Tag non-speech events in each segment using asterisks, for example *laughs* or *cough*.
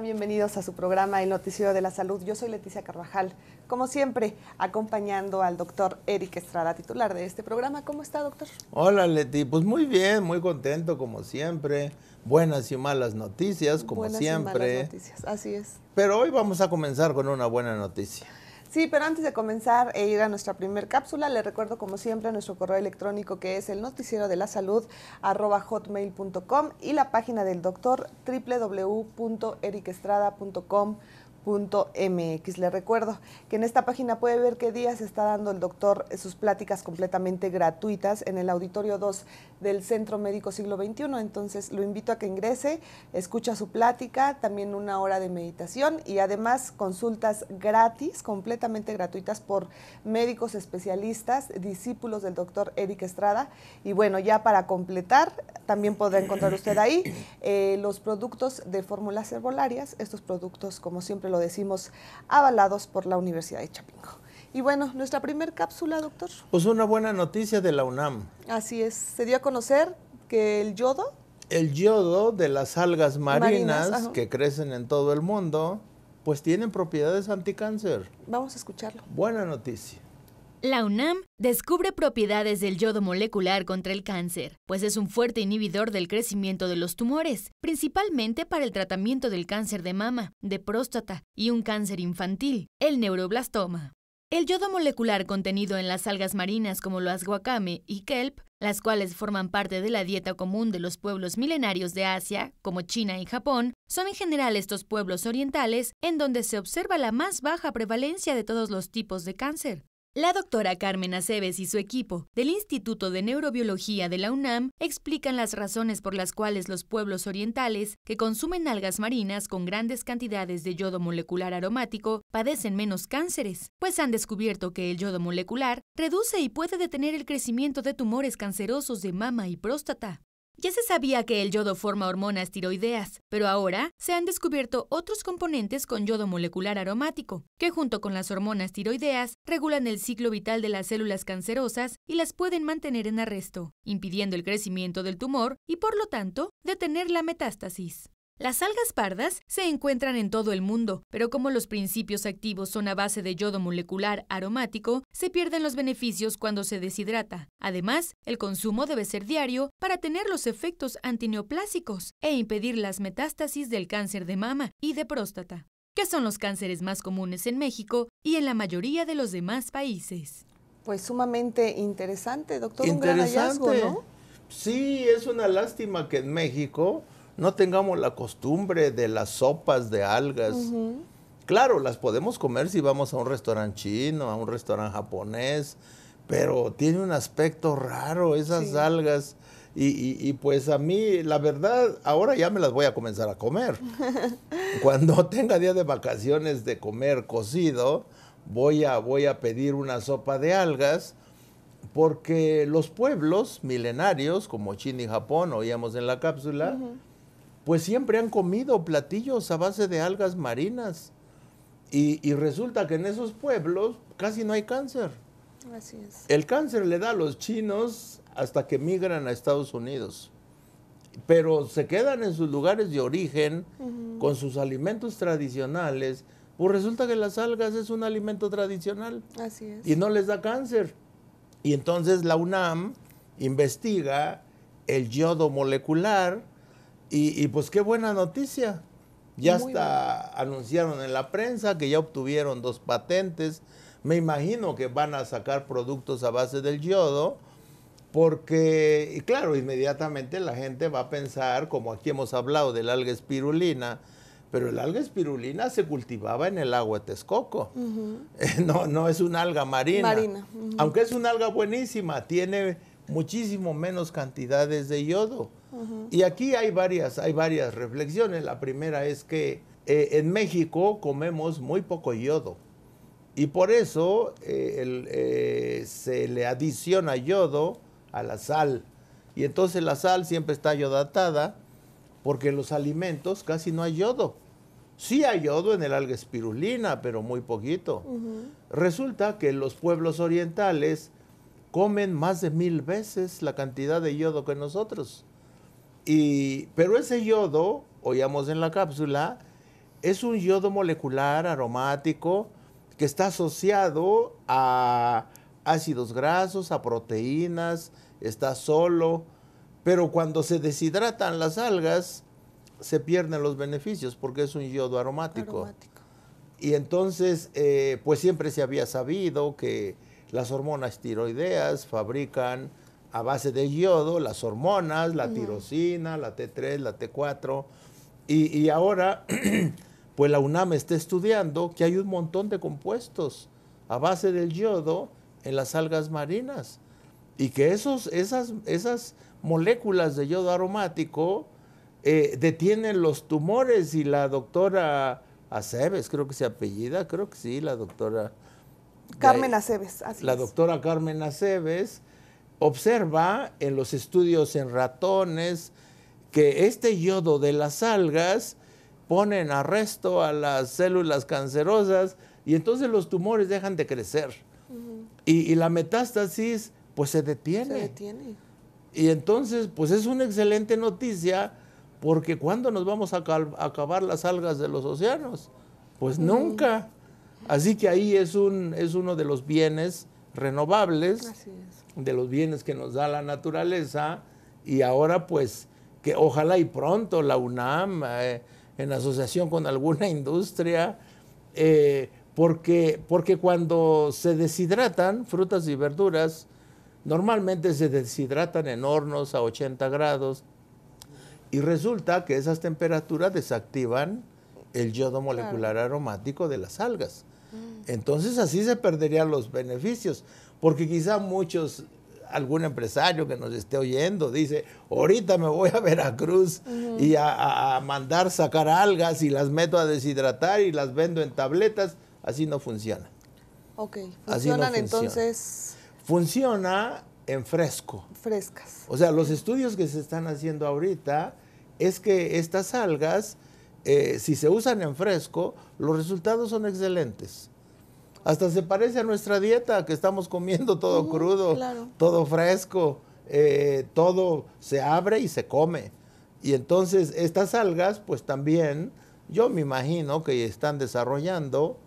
Bienvenidos a su programa El Noticiero de la Salud. Yo soy Leticia Carvajal, como siempre, acompañando al doctor Eric Estrada, titular de este programa. ¿Cómo está, doctor? Hola, Leti. Pues muy bien, muy contento, como siempre. Buenas y malas noticias, como siempre. Buenas y malas noticias, así es. Pero hoy vamos a comenzar con una buena noticia. Sí, pero antes de comenzar e ir a nuestra primer cápsula, le recuerdo como siempre nuestro correo electrónico que es el noticiero de la salud arroba hotmail.com y la página del doctor www.ericestrada.com. MX. Le recuerdo que en esta página puede ver qué días está dando el doctor sus pláticas completamente gratuitas en el auditorio 2 del Centro Médico Siglo XXI. Entonces lo invito a que ingrese, escucha su plática, también una hora de meditación y además consultas gratis, completamente gratuitas por médicos especialistas, discípulos del doctor Eric Estrada. Y bueno, ya para completar, también podrá encontrar usted ahí eh, los productos de fórmulas herbolarias, estos productos como siempre lo decimos, avalados por la Universidad de Chapingo. Y bueno, nuestra primer cápsula, doctor. Pues una buena noticia de la UNAM. Así es, se dio a conocer que el yodo... El yodo de las algas marinas, marinas que crecen en todo el mundo, pues tienen propiedades anticáncer. Vamos a escucharlo. Buena noticia. La UNAM descubre propiedades del yodo molecular contra el cáncer, pues es un fuerte inhibidor del crecimiento de los tumores, principalmente para el tratamiento del cáncer de mama, de próstata y un cáncer infantil, el neuroblastoma. El yodo molecular contenido en las algas marinas como los guacame y kelp, las cuales forman parte de la dieta común de los pueblos milenarios de Asia, como China y Japón, son en general estos pueblos orientales en donde se observa la más baja prevalencia de todos los tipos de cáncer. La doctora Carmen Aceves y su equipo del Instituto de Neurobiología de la UNAM explican las razones por las cuales los pueblos orientales, que consumen algas marinas con grandes cantidades de yodo molecular aromático, padecen menos cánceres, pues han descubierto que el yodo molecular reduce y puede detener el crecimiento de tumores cancerosos de mama y próstata. Ya se sabía que el yodo forma hormonas tiroideas, pero ahora se han descubierto otros componentes con yodo molecular aromático, que junto con las hormonas tiroideas regulan el ciclo vital de las células cancerosas y las pueden mantener en arresto, impidiendo el crecimiento del tumor y por lo tanto detener la metástasis. Las algas pardas se encuentran en todo el mundo, pero como los principios activos son a base de yodo molecular aromático, se pierden los beneficios cuando se deshidrata. Además, el consumo debe ser diario para tener los efectos antineoplásicos e impedir las metástasis del cáncer de mama y de próstata, que son los cánceres más comunes en México y en la mayoría de los demás países. Pues sumamente interesante, doctor. Un gran hallazgo, ¿no? Sí, es una lástima que en México no tengamos la costumbre de las sopas de algas. Claro, las podemos comer si vamos a un restaurante chino, a un restaurante japonés, pero tiene un aspecto raro esas algas. Y, pues a mí, la verdad, ahora ya me las voy a comenzar a comer. *laughs* Cuando tenga día de vacaciones de comer cocido, voy a, voy a pedir una sopa de algas, porque los pueblos milenarios, como China y Japón, oíamos en la cápsula, pues siempre han comido platillos a base de algas marinas. Y, resulta que en esos pueblos casi no hay cáncer. Así es. El cáncer le da a los chinos hasta que migran a Estados Unidos. Pero se quedan en sus lugares de origen con sus alimentos tradicionales. Pues resulta que las algas es un alimento tradicional. Así es. Y no les da cáncer. Y entonces la UNAM investiga el yodo molecular y, pues qué buena noticia. Ya hasta anunciaron en la prensa que ya obtuvieron dos patentes. Me imagino que van a sacar productos a base del yodo, porque, y claro, inmediatamente la gente va a pensar, como aquí hemos hablado del alga espirulina, pero el alga espirulina se cultivaba en el agua de Texcoco. *laughs* no, no es un alga marina. marina. Aunque es una alga buenísima, tiene muchísimo menos cantidades de yodo. Y aquí hay varias, hay varias reflexiones. La primera es que eh, en México comemos muy poco yodo. Y por eso eh, eh, se le adiciona yodo a la sal. Y entonces la sal siempre está yodatada porque en los alimentos casi no hay yodo. Sí hay yodo en el alga espirulina, pero muy poquito. Resulta que los pueblos orientales comen más de mil veces la cantidad de yodo que nosotros. Y, pero ese yodo, oíamos en la cápsula, es un yodo molecular aromático que está asociado a ácidos grasos, a proteínas, está solo, pero cuando se deshidratan las algas, se pierden los beneficios porque es un yodo aromático. Y entonces, eh, pues siempre se había sabido que las hormonas tiroideas fabrican a base de yodo las hormonas, la tirosina, la T3, la T4. Y, ahora, *clears throat* pues la UNAM está estudiando que hay un montón de compuestos a base del yodo en las algas marinas. Y que esos, esas, esas moléculas de yodo aromático eh, detienen los tumores. Y la doctora Aceves, creo que se apellida, creo que sí, la doctora Carmen Aceves, así La doctora Carmen Aceves observa en los estudios en ratones que este yodo de las algas pone en arresto a las células cancerosas y entonces los tumores dejan de crecer. y, la metástasis pues se detiene. Se detiene. Y entonces pues es una excelente noticia porque cuando nos vamos a acabar las algas de los océanos? Pues nunca. Así que ahí es, un, es uno de los bienes renovables, de los bienes que nos da la naturaleza. Y ahora pues que ojalá y pronto la UNAM, eh, en asociación con alguna *laughs* industria, eh, porque, porque cuando se deshidratan frutas y verduras, normalmente se deshidratan en hornos a 80 grados y resulta que esas temperaturas desactivan el yodo molecular aromático de las algas. Entonces así se perderían los beneficios, porque quizá muchos, algún empresario que nos esté oyendo dice, ahorita me voy a Veracruz y a, mandar sacar algas y las meto a deshidratar y las vendo en tabletas, así no funciona. Ok, funcionan entonces... Funciona en fresco. Frescas. O sea, los estudios que se están haciendo ahorita es que estas algas, eh, si se usan en fresco, los resultados son excelentes. Hasta se parece a nuestra dieta, que estamos comiendo todo crudo, todo fresco, eh, todo se abre y se come. Y entonces estas algas, pues también, yo me imagino que están desarrollando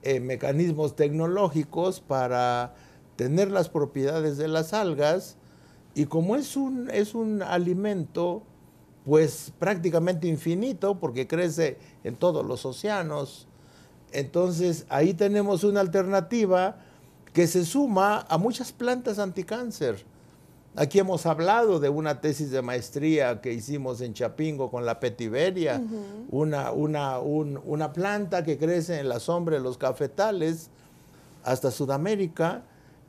eh, mecanismos tecnológicos para tener las propiedades de las algas. Y como es un, es un alimento, pues prácticamente infinito, porque crece en todos los océanos, entonces, ahí tenemos una alternativa que se suma a muchas plantas anticáncer. Aquí hemos hablado de una tesis de maestría que hicimos en Chapingo con la petiveria, una, planta que crece en la sombra de los cafetales hasta Sudamérica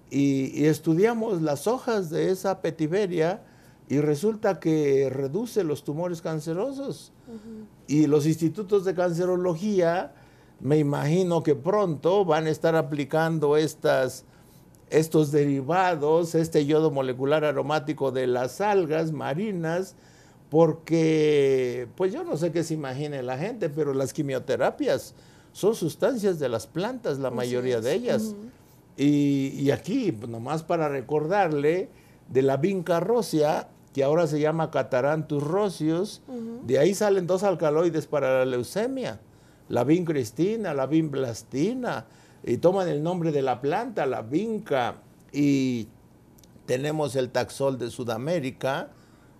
y, estudiamos las hojas de esa petiveria y resulta que reduce los tumores cancerosos. Y los institutos de cancerología me imagino que pronto van a estar aplicando estos derivados, este yodo molecular aromático de las algas marinas, porque pues yo no sé qué se imagine la gente, pero las quimioterapias son sustancias de las plantas, la mayoría de ellas. Y, aquí, nomás para recordarle, de la vinca rocia, que ahora se llama catarantus rocius, de ahí salen dos alcaloides para la leucemia la vincristina, la vinblastina, y toman el nombre de la planta, la vinca, y tenemos el taxol de Sudamérica,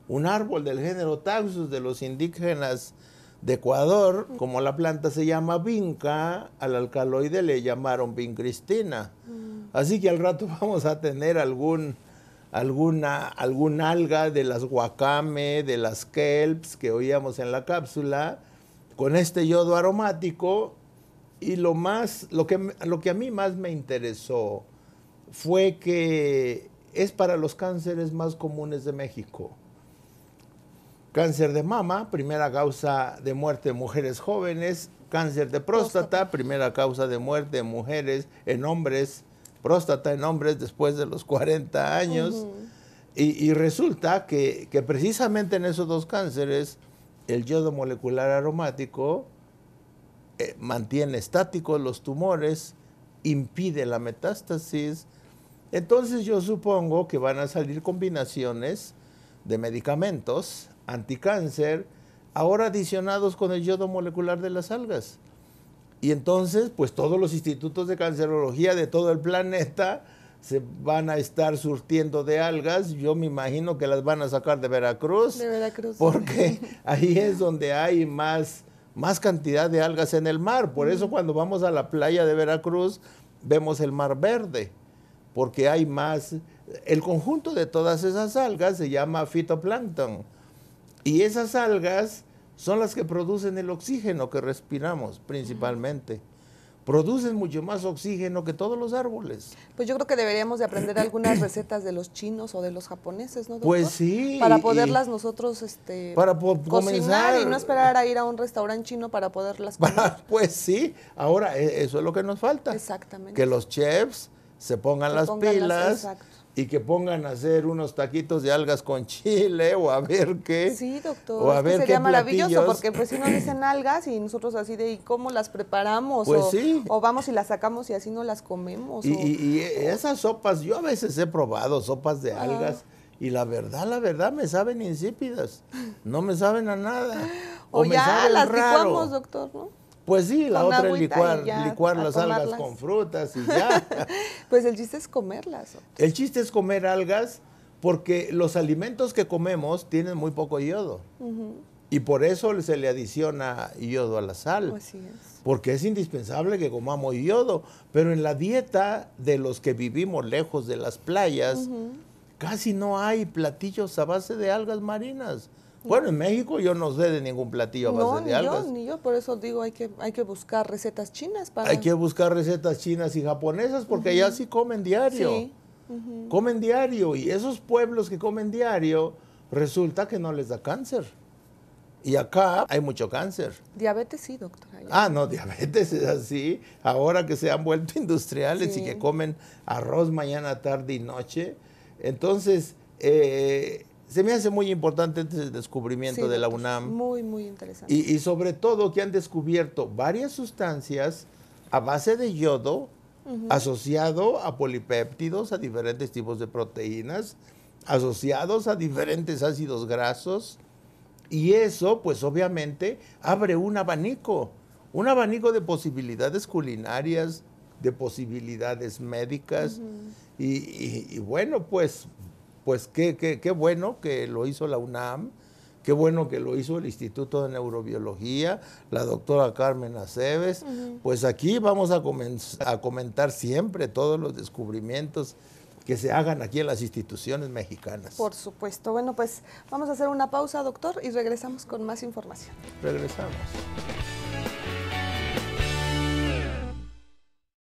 un árbol del género Taxus de los indígenas de Ecuador, como la planta se llama vinca, al alcaloide le llamaron cristina mm. Así que al rato *laughs* vamos a tener algún alguna algún alga de las guacame, de las kelps que oíamos en la cápsula, con este yodo aromático y lo más lo que lo que a mí más me interesó fue que es para los cánceres más comunes de México. Cáncer de mama, primera causa de muerte en mujeres jóvenes, cáncer de próstata, primera causa de muerte en mujeres, en hombres, próstata en hombres después de los 40 años. y, resulta que precisamente en esos dos cánceres el yodo molecular aromático eh, mantiene estáticos los tumores, impide la metástasis. Entonces yo supongo que van a salir combinaciones de medicamentos anticáncer, ahora adicionados con el yodo molecular de las algas. Y entonces, pues todos los institutos de cancerología de todo el planeta se van a estar surtiendo de algas, yo me imagino que las van a sacar de Veracruz. Veracruz. Porque *laughs* ahí es donde hay más, más cantidad de algas en el mar. Por eso cuando vamos a la playa de Veracruz vemos el mar verde, porque hay más... El conjunto de todas esas algas se llama fitoplancton. Y esas algas son las que producen el oxígeno que respiramos principalmente producen mucho más oxígeno que todos los árboles. Pues yo creo que deberíamos de aprender algunas recetas de los chinos o de los japoneses, ¿no? Pues sí. Para poderlas nosotros este, para cocinar y no esperar a ir a un restaurante chino para poderlas comer. *laughs* pues sí, ahora e-, eso es lo que nos falta. Exactamente. Que los chefs se pongan, las, pilas, las pilas y que pongan a hacer unos taquitos de algas con chile o a ver qué. Sí, doctor. O a ver sería qué maravilloso porque pues si no dicen algas y nosotros así de ¿y cómo las preparamos pues o, sí. o vamos y las sacamos y así no las comemos. Y, esas sopas, yo a veces he probado sopas de algas y la verdad, la verdad me saben insípidas, no me saben a nada. O, ya las doctor, ¿no? Pues sí, la otra es licuar, las algas con frutas y ya. *laughs* pues el chiste es comerlas. El chiste es comer algas porque los alimentos que comemos tienen muy poco yodo. Y por eso se le adiciona yodo a la sal. Pues porque es indispensable que comamos yodo. Pero en la dieta de los que vivimos lejos de las playas, casi no hay platillos a base de algas marinas. Bueno, en México yo no sé de ningún platillo no, ni Yo, ni yo, por eso digo, hay que, hay que buscar recetas chinas para... Hay que buscar recetas chinas y japonesas porque allá sí comen diario. Sí. Comen diario y esos pueblos que comen diario resulta que no les da cáncer. Y acá hay mucho cáncer. Diabetes sí, doctora. Ah, no, *laughs* diabetes es así. Ahora que se han vuelto *laughs* industriales y que comen arroz mañana, tarde y noche. Entonces, eh, se me hace muy importante este descubrimiento de la UNAM. Muy, muy interesante. Y, sobre todo que han descubierto varias sustancias a base de yodo asociado a polipéptidos, a diferentes tipos de proteínas, asociados a diferentes ácidos grasos. Y eso, pues obviamente, abre un abanico, un abanico de posibilidades culinarias, de posibilidades médicas. y bueno, pues pues qué, qué, qué bueno que lo hizo la UNAM, Qué bueno que lo hizo el Instituto de Neurobiología, la doctora Carmen Aceves. Pues aquí vamos a, a, comentar siempre todos los descubrimientos que se hagan aquí en las instituciones mexicanas. Por supuesto. Bueno, pues vamos a hacer una pausa, doctor, y regresamos con más información. Regresamos.